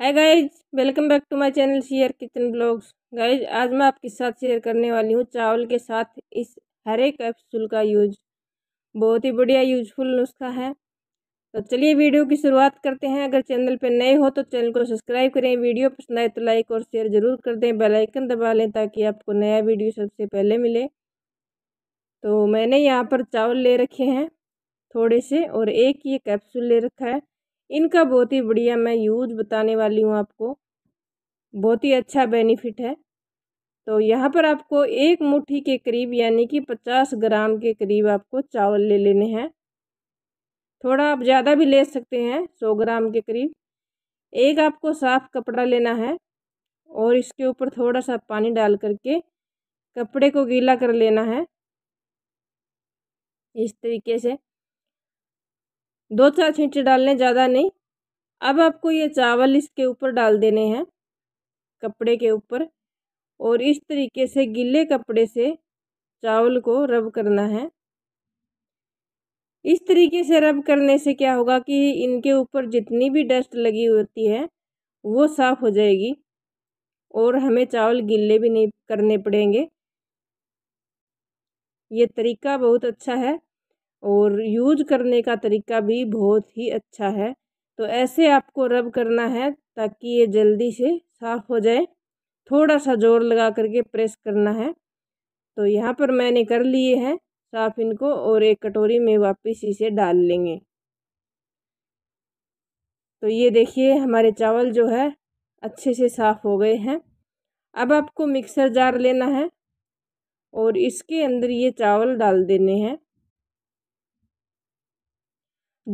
hi guys welcome back to my channel share kitchen blogs guys आज मैं आपके साथ शेयर करने वाली हूँ चावल के साथ इस हरे कैप्सूल का यूज बहुत ही बढ़िया यूजफुल नुस्खा है तो चलिए वीडियो की शुरुआत करते हैं अगर चैनल पर नए हो तो चैनल को सब्सक्राइब करें वीडियो पसंद आए तो लाइक और शेयर ज़रूर कर दें बेलाइकन दबा लें ताकि आपको नया वीडियो सबसे पहले मिले तो मैंने यहाँ पर चावल ले रखे हैं थोड़े से और एक ये कैप्सूल ले रखा है इनका बहुत ही बढ़िया मैं यूज़ बताने वाली हूँ आपको बहुत ही अच्छा बेनिफिट है तो यहाँ पर आपको एक मुट्ठी के करीब यानी कि पचास ग्राम के करीब आपको चावल ले लेने हैं थोड़ा आप ज़्यादा भी ले सकते हैं सौ ग्राम के करीब एक आपको साफ़ कपड़ा लेना है और इसके ऊपर थोड़ा सा पानी डाल करके कपड़े को गीला कर लेना है इस तरीके से दो चार छींटे डालने ज़्यादा नहीं अब आपको ये चावल इसके ऊपर डाल देने हैं कपड़े के ऊपर और इस तरीके से गीले कपड़े से चावल को रब करना है इस तरीके से रब करने से क्या होगा कि इनके ऊपर जितनी भी डस्ट लगी होती है वो साफ़ हो जाएगी और हमें चावल गीले भी नहीं करने पड़ेंगे ये तरीका बहुत अच्छा है और यूज करने का तरीका भी बहुत ही अच्छा है तो ऐसे आपको रब करना है ताकि ये जल्दी से साफ़ हो जाए थोड़ा सा जोर लगा करके प्रेस करना है तो यहाँ पर मैंने कर लिए हैं साफ इनको और एक कटोरी में वापस इसे डाल लेंगे तो ये देखिए हमारे चावल जो है अच्छे से साफ़ हो गए हैं अब आपको मिक्सर जार लेना है और इसके अंदर ये चावल डाल देने हैं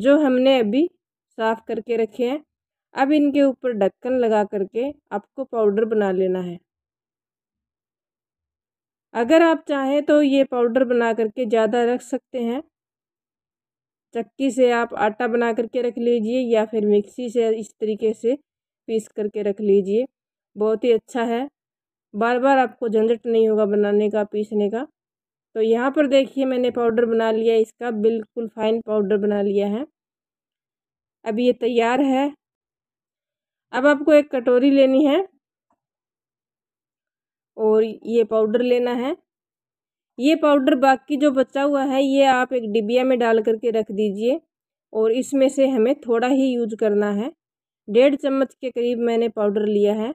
जो हमने अभी साफ़ करके रखे हैं अब इनके ऊपर ढक्कन लगा करके आपको पाउडर बना लेना है अगर आप चाहें तो ये पाउडर बना करके ज़्यादा रख सकते हैं चक्की से आप आटा बना करके रख लीजिए या फिर मिक्सी से इस तरीके से पीस करके रख लीजिए बहुत ही अच्छा है बार बार आपको झंझट नहीं होगा बनाने का पीसने का तो यहाँ पर देखिए मैंने पाउडर बना लिया इसका बिल्कुल फाइन पाउडर बना लिया है अब ये तैयार है अब आपको एक कटोरी लेनी है और ये पाउडर लेना है ये पाउडर बाकी जो बचा हुआ है ये आप एक डिबिया में डाल करके रख दीजिए और इसमें से हमें थोड़ा ही यूज करना है डेढ़ चम्मच के करीब मैंने पाउडर लिया है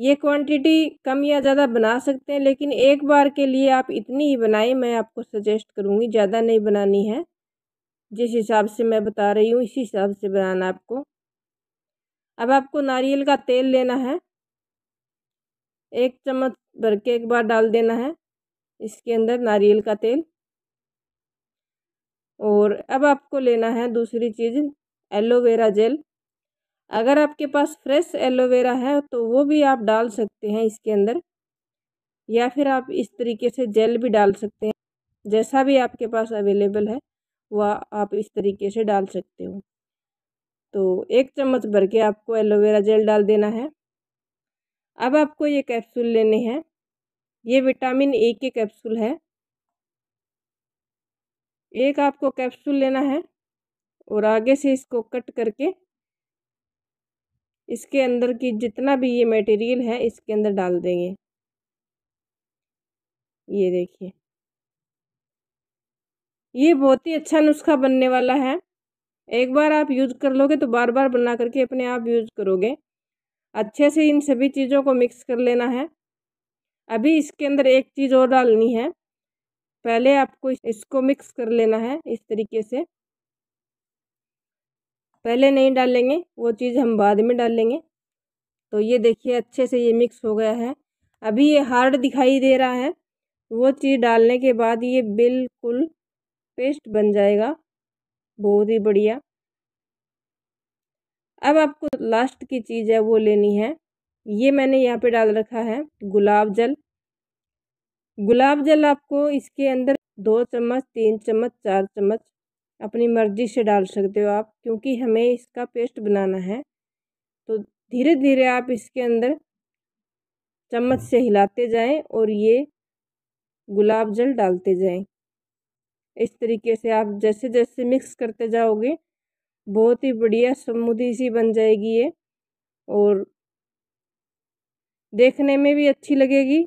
ये क्वांटिटी कम या ज़्यादा बना सकते हैं लेकिन एक बार के लिए आप इतनी ही बनाएं मैं आपको सजेस्ट करूँगी ज़्यादा नहीं बनानी है जिस हिसाब से मैं बता रही हूँ इसी हिसाब से बनाना आपको अब आपको नारियल का तेल लेना है एक चम्मच भर के एक बार डाल देना है इसके अंदर नारियल का तेल और अब आपको लेना है दूसरी चीज़ एलोवेरा जेल अगर आपके पास फ्रेश एलोवेरा है तो वो भी आप डाल सकते हैं इसके अंदर या फिर आप इस तरीके से जेल भी डाल सकते हैं जैसा भी आपके पास अवेलेबल है वह आप इस तरीके से डाल सकते हो तो एक चम्मच भर के आपको एलोवेरा जेल डाल देना है अब आपको ये कैप्सूल लेने हैं ये विटामिन ए के कैप्सूल है एक आपको कैप्सूल लेना है और आगे से इसको कट करके इसके अंदर की जितना भी ये मटेरियल है इसके अंदर डाल देंगे ये देखिए ये बहुत ही अच्छा नुस्खा बनने वाला है एक बार आप यूज़ कर लोगे तो बार बार बना करके अपने आप यूज़ करोगे अच्छे से इन सभी चीज़ों को मिक्स कर लेना है अभी इसके अंदर एक चीज़ और डालनी है पहले आपको इसको मिक्स कर लेना है इस तरीके से पहले नहीं डालेंगे वो चीज़ हम बाद में डालेंगे तो ये देखिए अच्छे से ये मिक्स हो गया है अभी ये हार्ड दिखाई दे रहा है वो चीज़ डालने के बाद ये बिल्कुल पेस्ट बन जाएगा बहुत ही बढ़िया अब आपको लास्ट की चीज़ है वो लेनी है ये मैंने यहाँ पे डाल रखा है गुलाब जल गुलाब जल आपको इसके अंदर दो चम्मच तीन चम्मच चार चम्मच अपनी मर्जी से डाल सकते हो आप क्योंकि हमें इसका पेस्ट बनाना है तो धीरे धीरे आप इसके अंदर चम्मच से हिलाते जाएं और ये गुलाब जल डालते जाएं इस तरीके से आप जैसे जैसे मिक्स करते जाओगे बहुत ही बढ़िया स्मूदी सी बन जाएगी ये और देखने में भी अच्छी लगेगी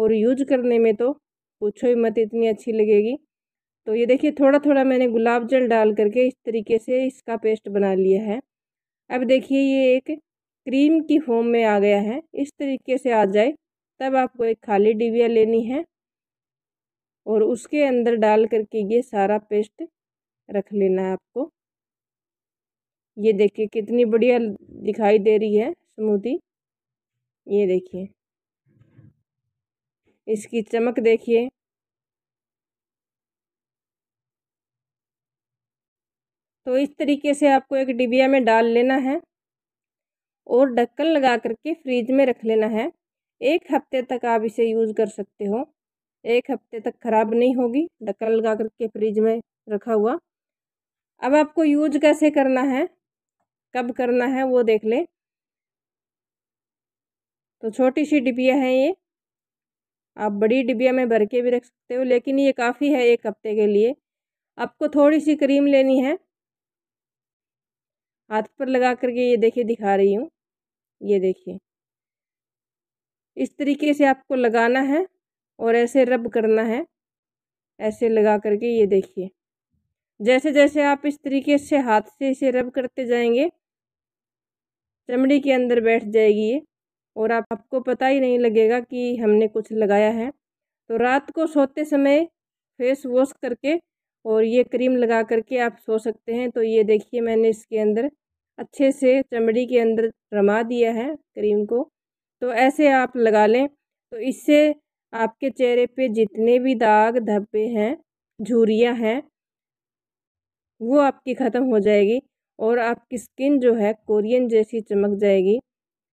और यूज करने में तो पूछो ही मत इतनी अच्छी लगेगी तो ये देखिए थोड़ा थोड़ा मैंने गुलाब जल डाल करके इस तरीके से इसका पेस्ट बना लिया है अब देखिए ये एक क्रीम की फॉर्म में आ गया है इस तरीके से आ जाए तब आपको एक खाली डिबिया लेनी है और उसके अंदर डाल करके ये सारा पेस्ट रख लेना है आपको ये देखिए कितनी बढ़िया दिखाई दे रही है स्मूदी ये देखिए इसकी चमक देखिए तो इस तरीके से आपको एक डिबिया में डाल लेना है और ढक्कन लगा करके फ्रिज में रख लेना है एक हफ्ते तक आप इसे यूज़ कर सकते हो एक हफ्ते तक ख़राब नहीं होगी ढक्कन लगा करके फ्रिज में रखा हुआ अब आपको यूज कैसे करना है कब करना है वो देख लें तो छोटी सी डिबिया है ये आप बड़ी डिबिया में भर के भी रख सकते हो लेकिन ये काफ़ी है एक हफ्ते के लिए आपको थोड़ी सी क्रीम लेनी है हाथ पर लगा करके ये देखिए दिखा रही हूँ ये देखिए इस तरीके से आपको लगाना है और ऐसे रब करना है ऐसे लगा करके ये देखिए जैसे जैसे आप इस तरीके से हाथ से इसे रब करते जाएंगे चमड़ी के अंदर बैठ जाएगी ये और आप, आपको पता ही नहीं लगेगा कि हमने कुछ लगाया है तो रात को सोते समय फेस वॉश करके और ये क्रीम लगा करके आप सो सकते हैं तो ये देखिए मैंने इसके अंदर अच्छे से चमड़ी के अंदर रमा दिया है क्रीम को तो ऐसे आप लगा लें तो इससे आपके चेहरे पे जितने भी दाग धब्बे हैं झुरियाँ हैं वो आपकी ख़त्म हो जाएगी और आपकी स्किन जो है कोरियन जैसी चमक जाएगी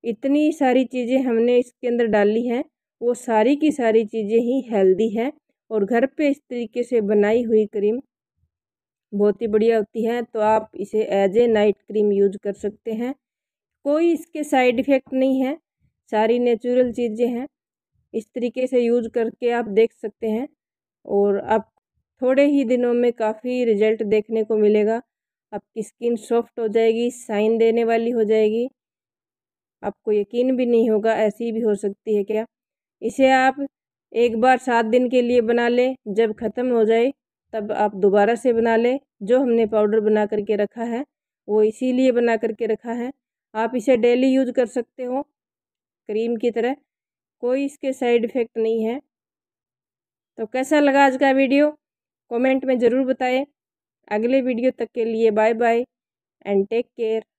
इतनी सारी चीज़ें हमने इसके अंदर डाली हैं वो सारी की सारी चीज़ें ही हेल्दी हैं और घर पे इस तरीके से बनाई हुई क्रीम बहुत ही बढ़िया होती है तो आप इसे as a night cream use कर सकते हैं कोई इसके साइड इफ़ेक्ट नहीं है सारी नेचुरल चीज़ें हैं इस तरीके से यूज करके आप देख सकते हैं और आप थोड़े ही दिनों में काफ़ी रिजल्ट देखने को मिलेगा आपकी स्किन सॉफ्ट हो जाएगी साइन देने वाली हो जाएगी आपको यकीन भी नहीं होगा ऐसी भी हो सकती है क्या इसे आप एक बार सात दिन के लिए बना लें जब ख़त्म हो जाए तब आप दोबारा से बना लें जो हमने पाउडर बना करके रखा है वो इसीलिए बना करके रखा है आप इसे डेली यूज कर सकते हो क्रीम की तरह कोई इसके साइड इफ़ेक्ट नहीं है तो कैसा लगा आज का वीडियो कमेंट में ज़रूर बताएं अगले वीडियो तक के लिए bye bye and take care